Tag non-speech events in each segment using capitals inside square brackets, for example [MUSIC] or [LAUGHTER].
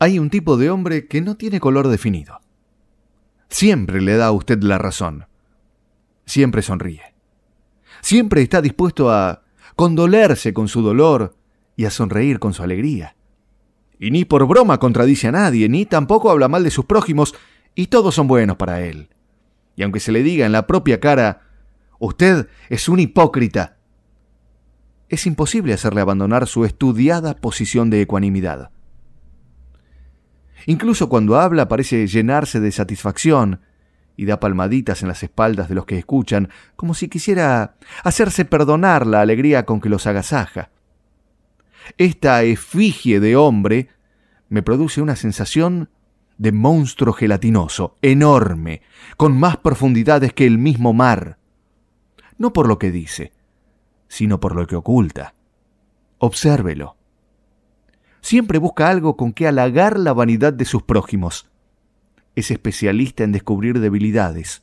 Hay un tipo de hombre que no tiene color definido. Siempre le da a usted la razón. Siempre sonríe. Siempre está dispuesto a condolerse con su dolor y a sonreír con su alegría. Y ni por broma contradice a nadie, ni tampoco habla mal de sus prójimos, y todos son buenos para él. Y aunque se le diga en la propia cara, usted es un hipócrita, es imposible hacerle abandonar su estudiada posición de ecuanimidad. Incluso cuando habla parece llenarse de satisfacción y da palmaditas en las espaldas de los que escuchan, como si quisiera hacerse perdonar la alegría con que los agasaja. Esta efigie de hombre me produce una sensación de monstruo gelatinoso, enorme, con más profundidades que el mismo mar. No por lo que dice, sino por lo que oculta. Obsérvelo. Siempre busca algo con que halagar la vanidad de sus prójimos. Es especialista en descubrir debilidades.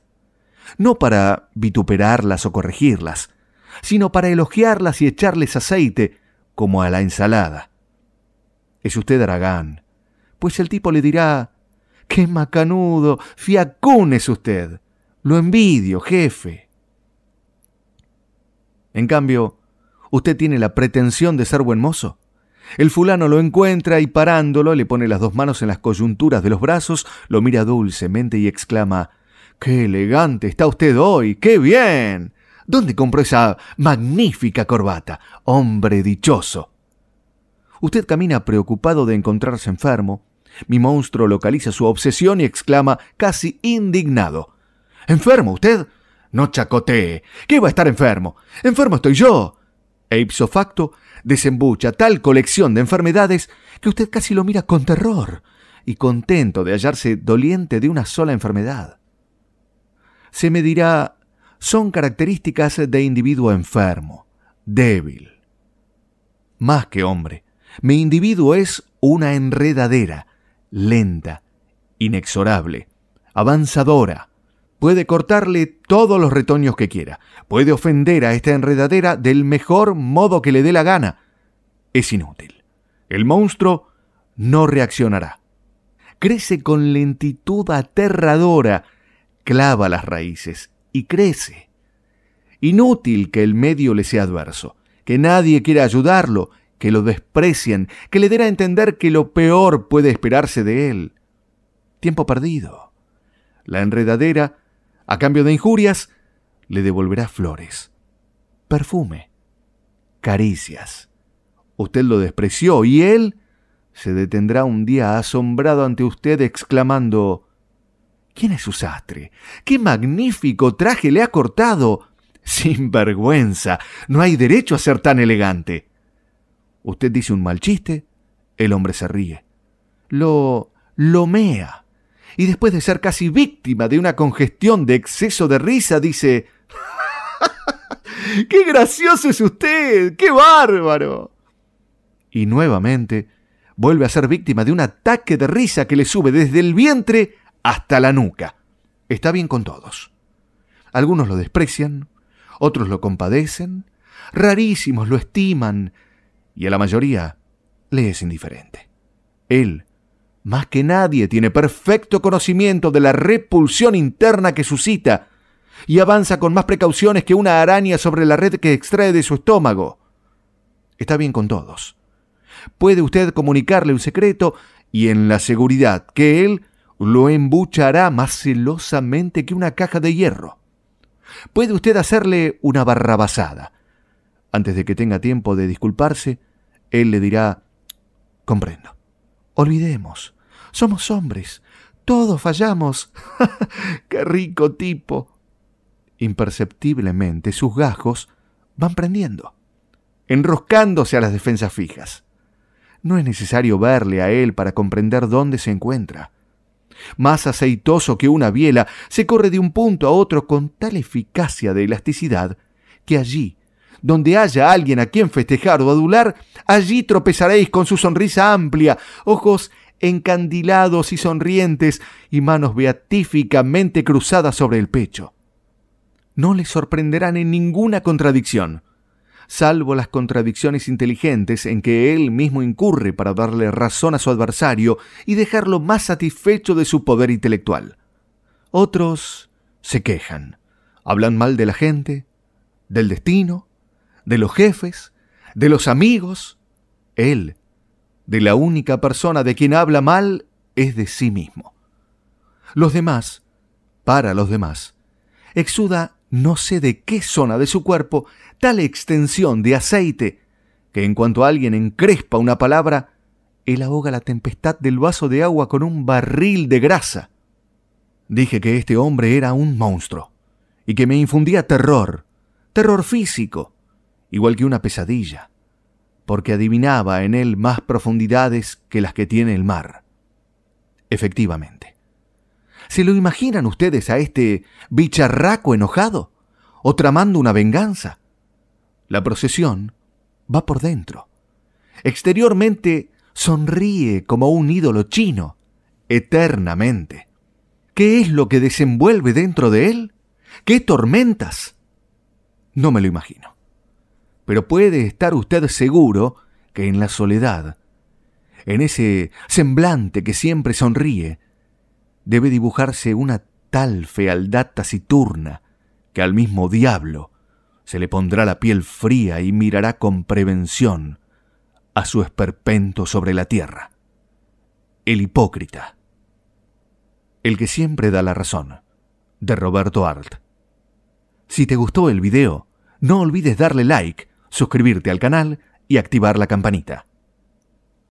No para vituperarlas o corregirlas, sino para elogiarlas y echarles aceite, como a la ensalada. Es usted Aragán, pues el tipo le dirá, ¡Qué macanudo! ¡Fiacún es usted! Lo envidio, jefe. En cambio, usted tiene la pretensión de ser buen mozo el fulano lo encuentra y parándolo le pone las dos manos en las coyunturas de los brazos, lo mira dulcemente y exclama ¡Qué elegante está usted hoy! ¡Qué bien! ¿Dónde compró esa magnífica corbata? Hombre dichoso. Usted camina preocupado de encontrarse enfermo. Mi monstruo localiza su obsesión y exclama, casi indignado. ¿Enfermo usted? No chacotee. ¿Qué va a estar enfermo? Enfermo estoy yo. E ipso facto, desembucha tal colección de enfermedades que usted casi lo mira con terror y contento de hallarse doliente de una sola enfermedad. Se me dirá, son características de individuo enfermo, débil. Más que hombre, mi individuo es una enredadera, lenta, inexorable, avanzadora, puede cortarle todos los retoños que quiera, puede ofender a esta enredadera del mejor modo que le dé la gana. Es inútil. El monstruo no reaccionará. Crece con lentitud aterradora, clava las raíces y crece. Inútil que el medio le sea adverso, que nadie quiera ayudarlo, que lo desprecien, que le den a entender que lo peor puede esperarse de él. Tiempo perdido. La enredadera a cambio de injurias, le devolverá flores, perfume, caricias. Usted lo despreció y él se detendrá un día asombrado ante usted exclamando ¿Quién es su sastre? ¡Qué magnífico traje le ha cortado! Sin vergüenza, no hay derecho a ser tan elegante. Usted dice un mal chiste, el hombre se ríe. Lo lomea y después de ser casi víctima de una congestión de exceso de risa, dice, [LAUGHS] ¡Qué gracioso es usted! ¡Qué bárbaro! Y nuevamente vuelve a ser víctima de un ataque de risa que le sube desde el vientre hasta la nuca. Está bien con todos. Algunos lo desprecian, otros lo compadecen, rarísimos lo estiman y a la mayoría le es indiferente. Él más que nadie, tiene perfecto conocimiento de la repulsión interna que suscita y avanza con más precauciones que una araña sobre la red que extrae de su estómago. Está bien con todos. Puede usted comunicarle un secreto y en la seguridad que él lo embuchará más celosamente que una caja de hierro. Puede usted hacerle una barrabasada. Antes de que tenga tiempo de disculparse, él le dirá, comprendo. Olvidemos. Somos hombres. Todos fallamos. [LAUGHS] ¡Qué rico tipo! Imperceptiblemente sus gajos van prendiendo, enroscándose a las defensas fijas. No es necesario verle a él para comprender dónde se encuentra. Más aceitoso que una biela, se corre de un punto a otro con tal eficacia de elasticidad que allí, donde haya alguien a quien festejar o adular, allí tropezaréis con su sonrisa amplia, ojos encandilados y sonrientes, y manos beatíficamente cruzadas sobre el pecho. No le sorprenderán en ninguna contradicción, salvo las contradicciones inteligentes en que él mismo incurre para darle razón a su adversario y dejarlo más satisfecho de su poder intelectual. Otros se quejan, hablan mal de la gente, del destino, de los jefes, de los amigos. Él de la única persona de quien habla mal es de sí mismo. Los demás, para los demás, exuda no sé de qué zona de su cuerpo tal extensión de aceite que en cuanto alguien encrespa una palabra, él ahoga la tempestad del vaso de agua con un barril de grasa. Dije que este hombre era un monstruo y que me infundía terror, terror físico, igual que una pesadilla porque adivinaba en él más profundidades que las que tiene el mar. Efectivamente. ¿Se lo imaginan ustedes a este bicharraco enojado o tramando una venganza? La procesión va por dentro. Exteriormente sonríe como un ídolo chino, eternamente. ¿Qué es lo que desenvuelve dentro de él? ¿Qué tormentas? No me lo imagino pero puede estar usted seguro que en la soledad, en ese semblante que siempre sonríe, debe dibujarse una tal fealdad taciturna que al mismo diablo se le pondrá la piel fría y mirará con prevención a su esperpento sobre la tierra. El hipócrita. El que siempre da la razón. De Roberto Art. Si te gustó el video, no olvides darle like suscribirte al canal y activar la campanita.